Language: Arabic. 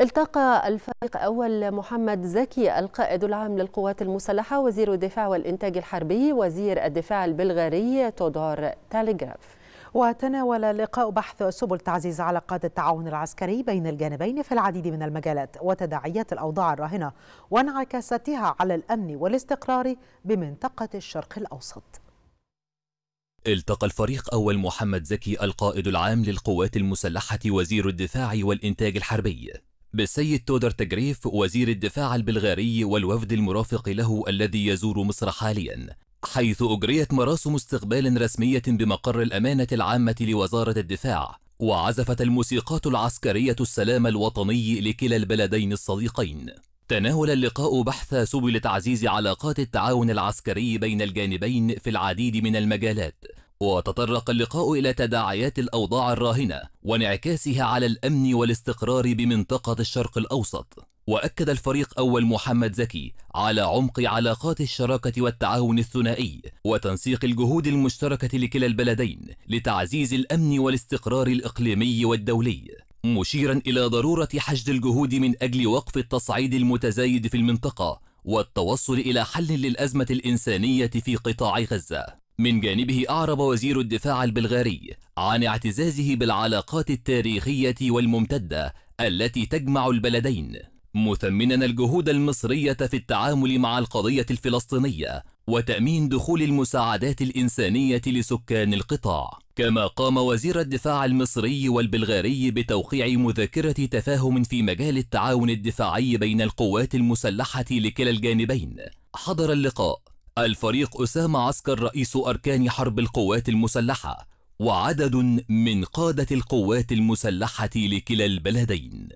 التقى الفريق أول محمد زكي القائد العام للقوات المسلحة وزير الدفاع والإنتاج الحربي وزير الدفاع البلغاري تودور تاليغراف وتناول اللقاء بحث سبل تعزيز علاقات التعاون العسكري بين الجانبين في العديد من المجالات وتداعيات الأوضاع الراهنة وانعكاساتها على الأمن والاستقرار بمنطقة الشرق الأوسط التقى الفريق أول محمد زكي القائد العام للقوات المسلحة وزير الدفاع والإنتاج الحربي بالسيد تودر تجريف وزير الدفاع البلغاري والوفد المرافق له الذي يزور مصر حاليا حيث أجريت مراسم استقبال رسمية بمقر الأمانة العامة لوزارة الدفاع وعزفت الموسيقات العسكرية السلام الوطني لكلا البلدين الصديقين تناول اللقاء بحث سبل تعزيز علاقات التعاون العسكري بين الجانبين في العديد من المجالات وتطرق اللقاء إلى تداعيات الأوضاع الراهنة وانعكاسها على الأمن والاستقرار بمنطقة الشرق الأوسط وأكد الفريق أول محمد زكي على عمق علاقات الشراكة والتعاون الثنائي وتنسيق الجهود المشتركة لكلا البلدين لتعزيز الأمن والاستقرار الإقليمي والدولي مشيرا إلى ضرورة حشد الجهود من أجل وقف التصعيد المتزايد في المنطقة والتوصل إلى حل للأزمة الإنسانية في قطاع غزة من جانبه أعرب وزير الدفاع البلغاري عن اعتزازه بالعلاقات التاريخية والممتدة التي تجمع البلدين مثمنا الجهود المصرية في التعامل مع القضية الفلسطينية وتأمين دخول المساعدات الإنسانية لسكان القطاع كما قام وزير الدفاع المصري والبلغاري بتوقيع مذكرة تفاهم في مجال التعاون الدفاعي بين القوات المسلحة لكلا الجانبين حضر اللقاء الفريق أسامة عسكر رئيس أركان حرب القوات المسلحة وعدد من قادة القوات المسلحة لكلا البلدين